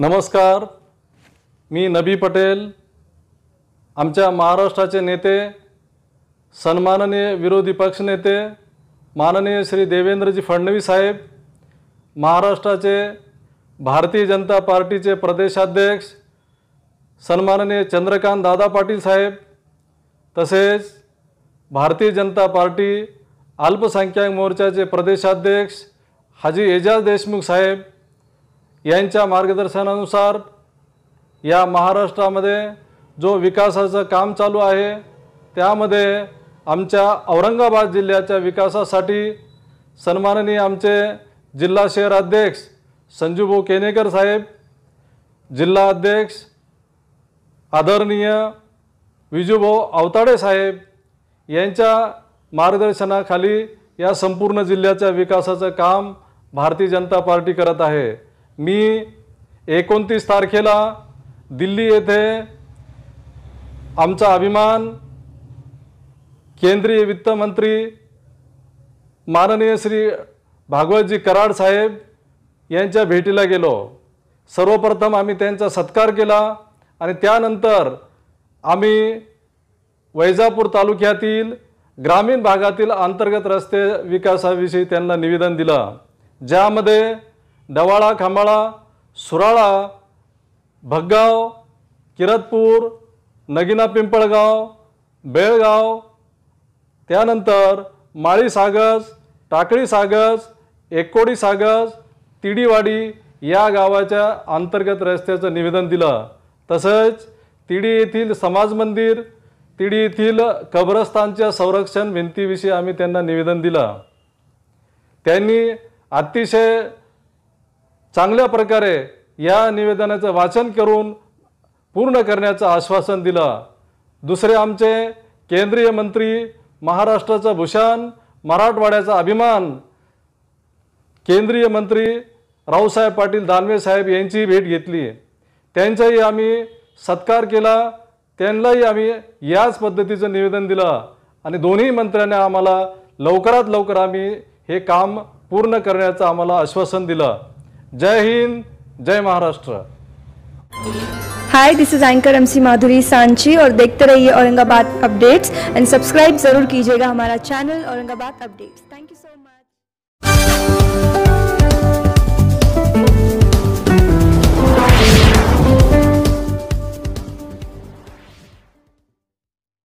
नमस्कार मी नबी पटेल आमच्या महाराष्ट्राचे नेते सन्माननीय विरोधी पक्ष नेते माननीय श्री देवेंद्रजी फडणवीस साहेब महाराष्ट्राचे भारतीय जनता पार्टीचे प्रदेशाध्यक्ष सन्माननीय चंद्रकांत दादा पाटील साहेब तसेच भारतीय जनता पार्टी अल्पसंख्याक मोर्चाचे प्रदेशाध्यक्ष हाजी एजाज देशमुख साहेब यांच्या मार्गदर्शनानुसार या महाराष्ट्रामध्ये जो विकासाचं काम चालू आहे त्यामध्ये आमच्या औरंगाबाद जिल्ह्याच्या विकासासाठी सन्माननीय आमचे जिल्हा शहर अध्यक्ष संजूभाऊ केनेकर साहेब जिल्हा अध्यक्ष आदरणीय विजूभाऊ अवताडे साहेब यांच्या मार्गदर्शनाखाली या संपूर्ण जिल्ह्याच्या विकासाचं काम भारतीय जनता पार्टी करत आहे मी एकोणतीस तारखेला दिल्ली येथे आमचा अभिमान केंद्रीय मंत्री माननीय श्री भागवतजी कराड साहेब यांच्या भेटीला गेलो सर्वप्रथम आम्ही त्यांचा सत्कार केला आणि त्यानंतर आम्ही वैजापूर तालुक्यातील ग्रामीण भागातील अंतर्गत रस्ते विकासाविषयी त्यांना निवेदन दिलं ज्यामध्ये डवाळा खांबाळा सुराळा भगगाव किरतपूर नगिना पिंपळगाव बेळगाव त्यानंतर माळी सागस टाकळी सागस एकोडी सागस तिडीवाडी या गावाच्या अंतर्गत रस्त्याचं निवेदन दिलं तसंच तिडी येथील समाज मंदिर तिडी येथील कब्रस्तानच्या संरक्षण भिंतीविषयी आम्ही त्यांना निवेदन दिलं त्यांनी अतिशय चांगल्या प्रकारे या निवेदनाचं वाचन करून पूर्ण करण्याचं आश्वासन दिलं दुसरे आमचे केंद्रीय मंत्री महाराष्ट्राचा भूषण मराठवाड्याचा अभिमान केंद्रीय मंत्री रावसाहेब पाटील दानवे साहेब यांची भेट घेतली त्यांचाही आम्ही सत्कार केला त्यांनाही आम्ही याच पद्धतीचं निवेदन दिलं आणि दोन्ही मंत्र्यांनी आम्हाला लवकरात लवकर आम्ही हे काम पूर्ण करण्याचं आम्हाला आश्वासन दिलं जय हिंद जय Maharashtra hi this is anchor MC Madhuri Sanchi और देखते रहिए औरंगाबाद अपडेट्स एंड सब्सक्राइब जरूर कीजिएगा हमारा channel Aurangabad updates thank you so much